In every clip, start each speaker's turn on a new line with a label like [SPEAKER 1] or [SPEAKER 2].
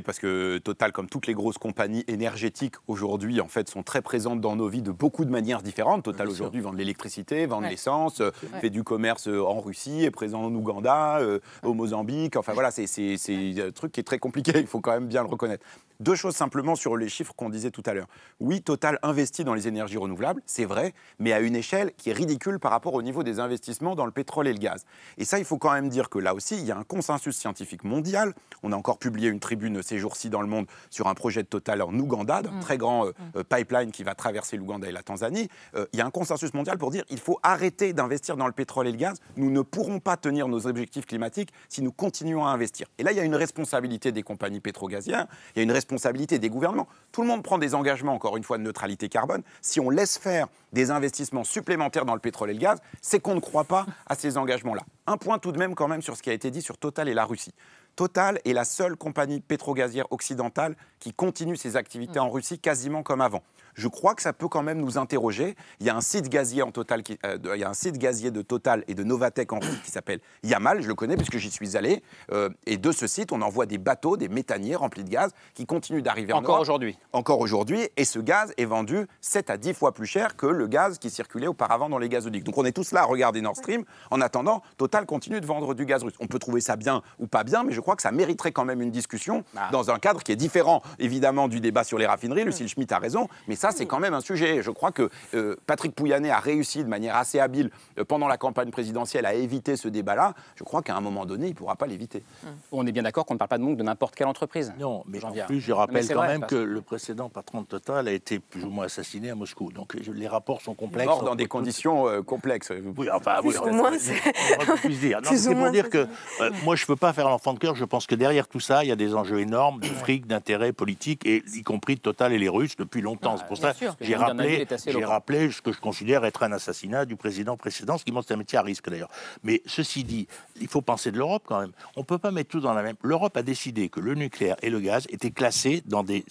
[SPEAKER 1] parce que Total, comme toutes les grosses compagnies énergétiques aujourd'hui, en fait, sont très présentes dans nos vies de beaucoup de manières différentes. Total aujourd'hui vend de l'électricité, vend de l'essence, euh, fait du commerce euh, en Russie, est présent en Ouganda, euh, au Mozambique. Enfin voilà, c'est un truc qui est très compliqué, il faut quand même bien le reconnaître. Deux choses simplement sur les chiffres qu'on disait tout à l'heure. Oui, Total investit dans les énergies renouvelables, c'est vrai, mais à une échelle qui est ridicule par rapport au niveau des investissements dans le pétrole et le gaz. Et ça, il faut quand même dire que là aussi, il y a un consensus scientifique mondial. On a encore publié une tribune ces jours-ci dans le monde sur un projet de Total en Ouganda, d'un mm. très grand mm. euh, pipeline qui va traverser l'Ouganda et la Tanzanie. Euh, il y a un consensus mondial pour dire il faut arrêter d'investir dans le pétrole et le gaz. Nous ne pourrons pas tenir nos objectifs climatiques si nous continuons à investir. Et là, il y a une responsabilité des compagnies pétro pétro-gazières, il y a une responsabilité des gouvernements. Tout le monde prend des engagements, encore une fois, de neutralité carbone. Si on laisse faire des investissements supplémentaires dans le pétrole et le gaz, c'est qu'on ne croit pas à ces engagements-là. Un point tout de même quand même sur ce qui a été dit sur Total et la Russie. Total est la seule compagnie pétrogazière occidentale qui continue ses activités mm. en Russie quasiment comme avant. Je crois que ça peut quand même nous interroger. Il y a un site gazier, en Total euh, un site gazier de Total et de Novatec en Russie qui s'appelle Yamal, je le connais puisque j'y suis allé. Euh, et de ce site, on envoie des bateaux, des méthaniers remplis de gaz qui continuent d'arriver en Encore aujourd'hui Encore aujourd'hui. Et ce gaz est vendu 7 à 10 fois plus cher que le gaz qui circulait auparavant dans les gazoducs. Donc on est tous là à regarder Nord Stream. En attendant, Total continue de vendre du gaz russe. On peut trouver ça bien ou pas bien, mais je je crois que ça mériterait quand même une discussion ah. dans un cadre qui est différent, évidemment, du débat sur les raffineries. Lucille hmm. Schmitt a raison, mais ça, c'est hmm. quand même un sujet. Je crois que euh, Patrick Pouyanné a réussi de manière assez habile euh, pendant la campagne présidentielle à éviter ce débat-là. Je crois qu'à un moment donné, il ne pourra pas l'éviter. Hmm. On est bien d'accord qu'on ne parle pas de manque de n'importe quelle entreprise. Non, mais en plus, je rappelle quand même que
[SPEAKER 2] le précédent patron de Total a été plus ou moins assassiné à Moscou. Donc les rapports sont complexes. Mort dans des
[SPEAKER 1] conditions euh, complexes. Oui, enfin,
[SPEAKER 2] plus oui, ou moins, c'est pour dire que moi, je ne peux pas faire l'enfant de cœur je pense que derrière tout ça, il y a des enjeux énormes de fric, d'intérêt politique et y compris Total et les Russes depuis longtemps. c'est pour bah, ça que j'ai rappelé, ce que je considère être un assassinat du président précédent, ce qui montre un métier à risque d'ailleurs. Mais ceci dit, il faut penser de l'Europe quand même. On ne peut pas mettre tout dans la même. L'Europe a décidé que le nucléaire et le gaz étaient classés dans des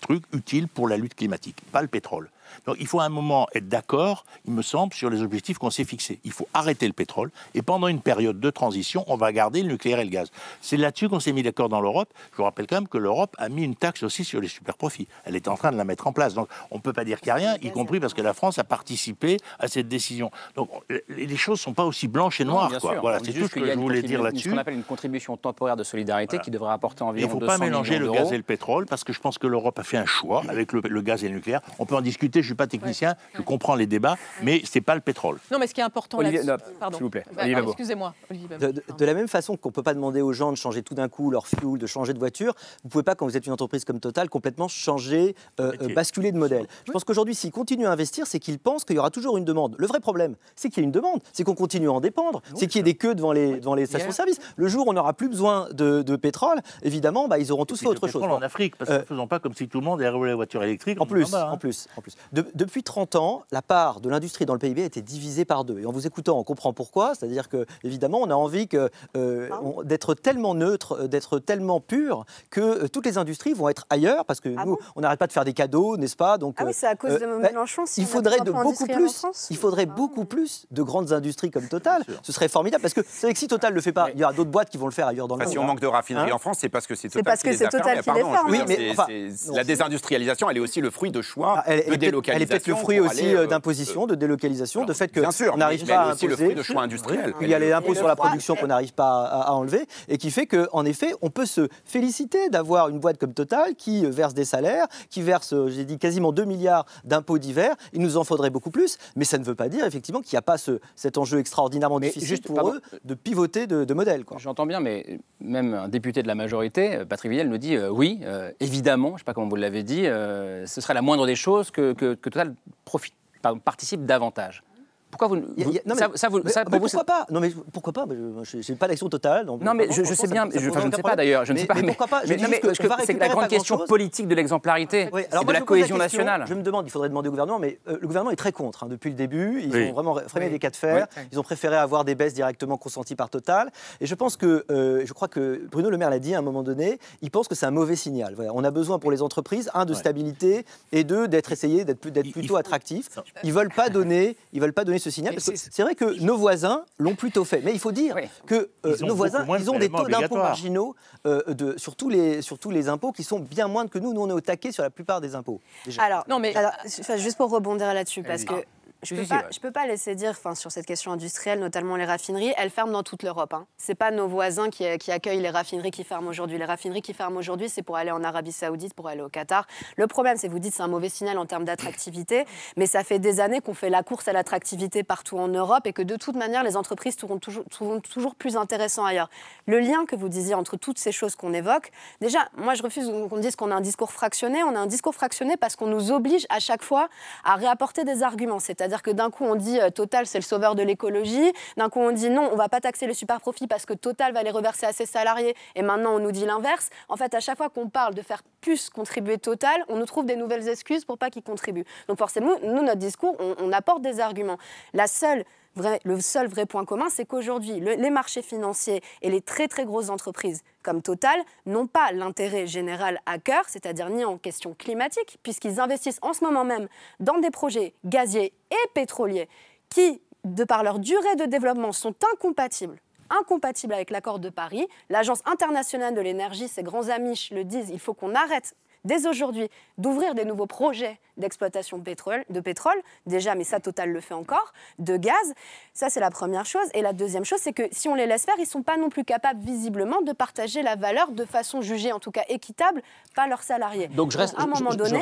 [SPEAKER 2] trucs utiles pour la lutte climatique, pas le pétrole. Donc il faut à un moment être d'accord, il me semble, sur les objectifs qu'on s'est fixés. Il faut arrêter le pétrole et pendant une période de transition, on va garder le nucléaire et le gaz. C'est là-dessus qu'on s'est mis d'accord dans l'Europe. Je vous rappelle quand même que l'Europe a mis une taxe aussi sur les superprofits. Elle est en train de la mettre en place. Donc on ne peut pas dire qu'il n'y a rien, y compris parce que la France a participé à cette décision. Donc les choses ne sont pas aussi blanches et noires. Voilà, c'est tout ce que je voulais dire là-dessus. Ce qu'on appelle
[SPEAKER 1] une contribution temporaire de solidarité qui devrait apporter environ. Il ne faut pas mélanger le
[SPEAKER 2] gaz et le pétrole parce que je pense que l'Europe a fait un choix avec le, le gaz et le nucléaire. On peut en discuter je ne suis pas technicien,
[SPEAKER 3] je comprends les débats, mais ce n'est pas le pétrole.
[SPEAKER 4] Non, mais ce qui est important Olivier, là Pardon. Bah, excusez-moi.
[SPEAKER 3] De, la même façon qu'on ne peut pas demander aux gens de changer tout d'un coup leur fuel, de changer de voiture, vous ne pouvez pas, quand vous êtes une entreprise comme Total, complètement changer, euh, euh, basculer de modèle. Je pense qu'aujourd'hui, s'ils continuent à investir, c'est qu'ils pensent qu'il y aura toujours une demande. Le vrai problème, c'est qu'il y a une demande, c'est qu'on continue à en dépendre, c'est qu'il y a des queues devant les, devant les stations-service. Le jour où on n'aura plus besoin de, pétrole, évidemment, bah, ils auront tous fait autre chose. en Afrique, parce que ne euh, faisons pas comme si tout le monde avait roulé la voiture électrique. En plus, en plus, en plus depuis 30 ans, la part de l'industrie dans le PIB a été divisée par deux. Et en vous écoutant, on comprend pourquoi. C'est-à-dire que, évidemment, on a envie euh, d'être tellement neutre, euh, d'être tellement pur, que euh, toutes les industries vont être ailleurs, parce que ah nous, on n'arrête pas de faire des cadeaux, n'est-ce pas Donc, Ah oui, c'est à cause de Mélenchon. il faudrait de ah beaucoup plus. Il faudrait beaucoup plus de grandes industries comme Total. Ce serait formidable, parce que si Total ne le fait pas, il y aura d'autres boîtes qui vont le faire ailleurs dans le monde. Si on manque de raffinerie hein en France, c'est parce que c'est Total. C'est parce que c'est Total qui les ah, fait.
[SPEAKER 1] la désindustrialisation, elle est aussi le fruit de choix. Elle est peut-être le fruit aussi euh, euh, euh,
[SPEAKER 3] d'imposition, de délocalisation, de fait qu'on n'arrive pas à imposer. le fruit de choix industriels. Il y a les impôts sur la production qu'on n'arrive pas à, enlever et qui fait qu'en effet, on peut se féliciter d'avoir une boîte comme Total qui verse des salaires, qui verse, j'ai dit, quasiment 2 milliards d'impôts divers. Il nous en faudrait beaucoup plus, mais ça ne veut pas dire effectivement qu'il n'y a pas cet enjeu extraordinairement difficile pour eux de pivoter de, de modèle.
[SPEAKER 1] J'entends bien, mais même un député de la majorité, Patrick Villel, nous dit oui, évidemment, je ne sais pas comment vous l'avez dit, ce serait la moindre des choses que que, Total participe davantage
[SPEAKER 3] pourquoi vous, non, mais, ça, vous, pour pourquoi pas Non mais pourquoi pas Je n'ai pas l'action totale. Donc, non mais je, sais bien, je, je, ne sais pas d'ailleurs, je ne sais pas. Mais, pourquoi pas C'est la grande question politique de l'exemplarité, oui, de la cohésion nationale. Je me demande, il faudrait demander au gouvernement, mais euh, le gouvernement est très contre hein, depuis le début. Ils ont vraiment freiné les cas de fer. Ils ont préféré avoir des baisses directement consenties par Total. Et je pense que, euh, je crois que Bruno Le Maire l'a dit à un moment donné, il pense que c'est un mauvais signal. on a besoin pour les entreprises un de stabilité et deux d'être essayé d'être plutôt attractif. Ils veulent pas donner, ils veulent pas donner signal, c'est vrai que nos voisins l'ont plutôt fait. Mais il faut dire que euh, nos voisins, ont des taux d'impôts marginaux euh, de, sur, tous les, sur les impôts qui sont bien moins que nous. Nous, on est au taquet sur la plupart des impôts.
[SPEAKER 5] Alors, non, mais... juste pour rebondir là-dessus, eh parce que je ne peux, pas laisser dire, sur cette question industrielle, notamment les raffineries, elles ferment dans toute l'Europe. Hein. Ce n'est pas nos voisins qui, accueillent les raffineries qui ferment aujourd'hui. Les raffineries qui ferment aujourd'hui, c'est pour aller en Arabie Saoudite, pour aller au Qatar. Le problème, c'est vous dites c'est un mauvais signal en termes d'attractivité, mais ça fait des années qu'on fait la course à l'attractivité partout en Europe et que de toute manière, les entreprises trouveront toujours, toujours plus intéressant ailleurs. Le lien que vous disiez entre toutes ces choses qu'on évoque, déjà, moi, je refuse qu'on dise qu'on a un discours fractionné. On a un discours fractionné parce qu'on nous oblige à chaque fois à réapporter des arguments, c'est-à-dire c'est-à-dire que d'un coup, on dit euh, Total, c'est le sauveur de l'écologie. D'un coup, on dit non, on va pas taxer le super profit parce que Total va les reverser à ses salariés. Et maintenant, on nous dit l'inverse. En fait, à chaque fois qu'on parle de faire plus contribuer Total, on nous trouve des nouvelles excuses pour pas qu'il contribue. Donc forcément, nous, notre discours, on apporte des arguments. La seule le seul vrai point commun, c'est qu'aujourd'hui, les marchés financiers et les très très grosses entreprises comme Total n'ont pas l'intérêt général à cœur, c'est-à-dire ni en question climatique, puisqu'ils investissent en ce moment même dans des projets gaziers et pétroliers qui, de par leur durée de développement, sont incompatibles incompatible avec l'accord de Paris. L'Agence internationale de l'énergie, ses grands amis le disent, il faut qu'on arrête dès aujourd'hui, d'ouvrir des nouveaux projets d'exploitation de pétrole, déjà, mais ça, Total le fait encore, de gaz. Ça, c'est la première chose. Et la deuxième chose, c'est que si on les laisse faire, ils ne sont pas non plus capables, visiblement, de partager la valeur de façon jugée, en tout cas équitable, par leurs salariés. Donc, je reste, à un moment donné,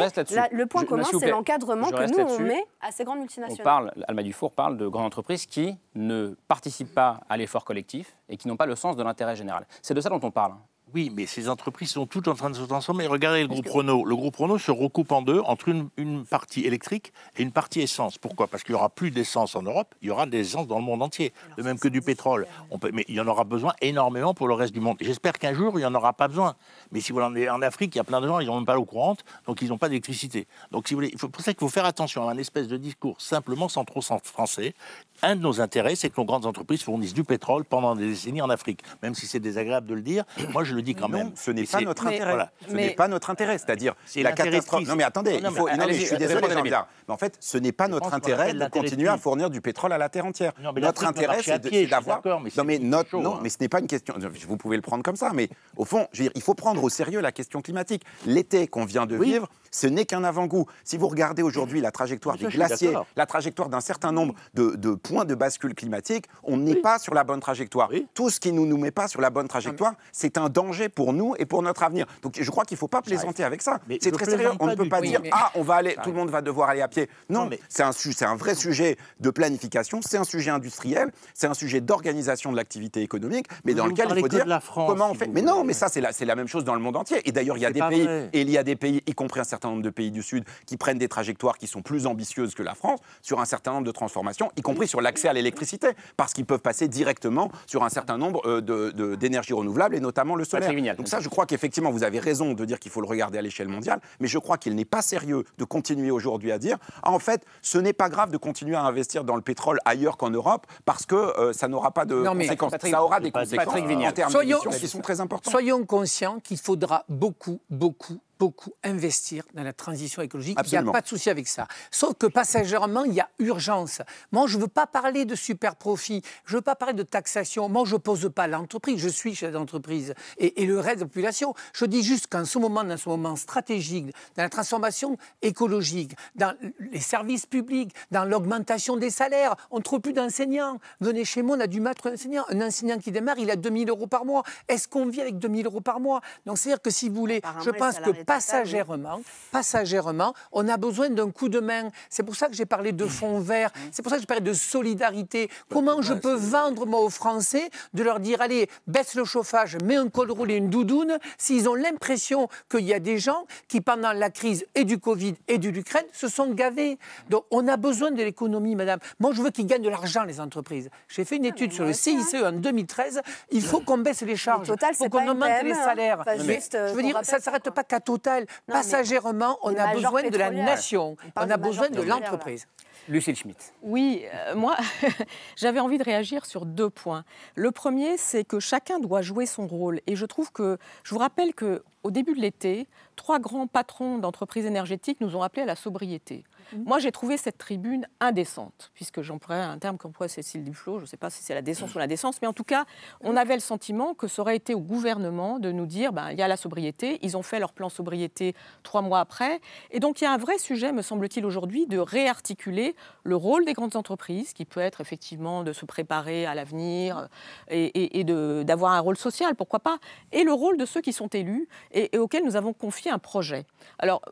[SPEAKER 5] le point commun, c'est l'encadrement que nous, on met à ces grandes multinationales. On parle,
[SPEAKER 1] Alma Dufour parle de grandes entreprises qui ne participent pas à l'effort collectif et qui n'ont pas le sens de l'intérêt général. C'est de ça dont on parle. Oui, mais ces entreprises sont toutes en train de se
[SPEAKER 2] transformer. Regardez le groupe Renault. Le groupe Renault se recoupe en deux entre une, partie électrique et une partie essence. Pourquoi Parce qu'il n'y aura plus d'essence en Europe, il y aura des essences dans le monde entier, de même que du pétrole. On peut, mais il y en aura besoin énormément pour le reste du monde. J'espère qu'un jour, il n'y en aura pas besoin. Mais si vous voulez, en Afrique, il y a plein de gens, ils n'ont même pas l'eau courante, donc ils n'ont pas d'électricité. Donc, si vous voulez, il faut, pour ça qu'il faut faire attention à un espèce de discours simplement sans trop français. Un de nos intérêts, c'est que nos grandes entreprises fournissent du pétrole pendant des décennies en Afrique. Même si c'est désagréable de le dire, moi je le non, Ce n'est pas notre intérêt. Ce n'est pas
[SPEAKER 1] notre intérêt. C'est-à-dire la catastrophe. Non mais attendez, il faut... je suis désolé, Mais en fait, ce n'est pas notre intérêt de continuer à fournir du pétrole à la terre entière. Notre intérêt, c'est d'avoir. Non mais non, hein. mais ce n'est pas une question. Vous pouvez le prendre comme ça, mais au fond, il faut prendre au sérieux la question climatique. L'été qu'on vient de vivre ce n'est qu'un avant-goût. Si vous regardez aujourd'hui la trajectoire des glaciers, la trajectoire d'un certain nombre de, points de bascule climatique, on n'est pas sur la bonne trajectoire. Tout ce qui ne nous, nous met pas sur la bonne trajectoire, c'est un danger pour nous et pour notre avenir. Donc je crois qu'il ne faut pas plaisanter avec ça. C'est très sérieux. On ne peut pas dire, ah, on va aller, tout le monde va devoir aller à pied. Non, mais... c'est un, un vrai sujet de planification, c'est un sujet industriel, c'est un sujet d'organisation de l'activité économique, mais dans lequel il faut dire la France, comment on fait. mais non, mais ça, c'est la, la même chose dans le monde entier. Et d'ailleurs, il y a des pays, et il y a des pays, y compris un certain certain nombre de pays du Sud qui prennent des trajectoires qui sont plus ambitieuses que la France sur un certain nombre de transformations, y compris sur l'accès à l'électricité, parce qu'ils peuvent passer directement sur un certain nombre euh, d'énergies renouvelables et notamment le solaire. Donc ça, je crois qu'effectivement, vous avez raison de dire qu'il faut le regarder à l'échelle mondiale, mais je crois qu'il n'est pas sérieux de continuer aujourd'hui à dire, ah, en fait, ce n'est pas grave de continuer à investir dans le pétrole ailleurs qu'en Europe, parce que euh, ça n'aura pas de non, conséquences. ça aura des conséquences en termes qui sont
[SPEAKER 6] très importantes. Soyons conscients qu'il faudra beaucoup, beaucoup, beaucoup investir dans la transition écologique. Il n'y a pas de souci avec ça. Sauf que passagèrement, il y a urgence. Moi, je ne veux pas parler de super profit. Je ne veux pas parler de taxation. Moi, je ne pose pas l'entreprise. Je suis chef d'entreprise et, le reste de la population. Je dis juste qu'en ce moment, dans ce moment stratégique, dans la transformation écologique, dans les services publics, dans l'augmentation des salaires, on ne trouve plus d'enseignants. Venez chez moi, on a du mettre un enseignant. Un enseignant qui démarre, il a 2000 euros par mois. Est-ce qu'on vit avec 2000 euros par mois Donc, c'est-à-dire que si vous voulez, je pense que passagèrement, passagèrement, on a besoin d'un coup de main. C'est pour ça que j'ai parlé de fonds verts, mm-hmm. c'est pour ça que j'ai parlé de solidarité. Bah, Comment bah, je peux vendre, moi, aux Français, de leur dire, allez, baisse le chauffage, mets un col roulé, une doudoune, s'ils ont l'impression qu'il y a des gens qui, pendant la crise et du Covid et de l'Ukraine, se sont gavés. Donc, on a besoin de l'économie, madame. Moi, je veux qu'ils gagnent de l'argent, les entreprises. J'ai fait une ah, étude sur le CICE en 2013. Il faut qu'on baisse les charges. Il faut qu'on augmente les hein. salaires. Euh, je veux dire, ça ne s'arrête pas
[SPEAKER 4] qu'à Total. Passagèrement, on a besoin de la nation, on a besoin de l'entreprise. Lucille Schmitt. Oui, euh, moi, j'avais envie de réagir sur deux points. Le premier, c'est que chacun doit jouer son rôle. Et je trouve que, je vous rappelle qu'au début de l'été, trois grands patrons d'entreprises énergétiques nous ont appelés à la sobriété. Mhm. Moi, j'ai trouvé cette tribune indécente, puisque prends un terme qu'emploie Cécile Duflot, je ne sais pas si c'est la décence mhm. ou l'indécence, mais en tout cas, on avait le sentiment que ça aurait été au gouvernement de nous dire, ben, il y a la sobriété, ils ont fait leur plan sobriété trois mois après, et donc il y a un vrai sujet, me semble-t-il, aujourd'hui, de réarticuler le rôle des grandes entreprises, qui peut être effectivement de se préparer à l'avenir et, et, d'avoir un rôle social, pourquoi pas, et le rôle de ceux qui sont élus et, et auxquels nous avons confiance un projet. Alors,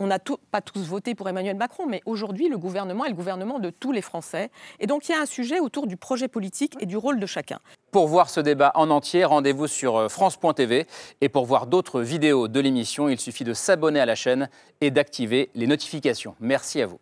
[SPEAKER 4] on n'a pas tous voté pour Emmanuel Macron, mais aujourd'hui, le gouvernement est le gouvernement de tous les Français. Et donc, il y a un sujet autour du projet politique et du rôle de chacun.
[SPEAKER 1] Pour voir ce débat en entier, rendez-vous sur euh, France.tv. Et pour voir d'autres vidéos de l'émission, il suffit de s'abonner à la chaîne et d'activer les notifications. Merci à vous.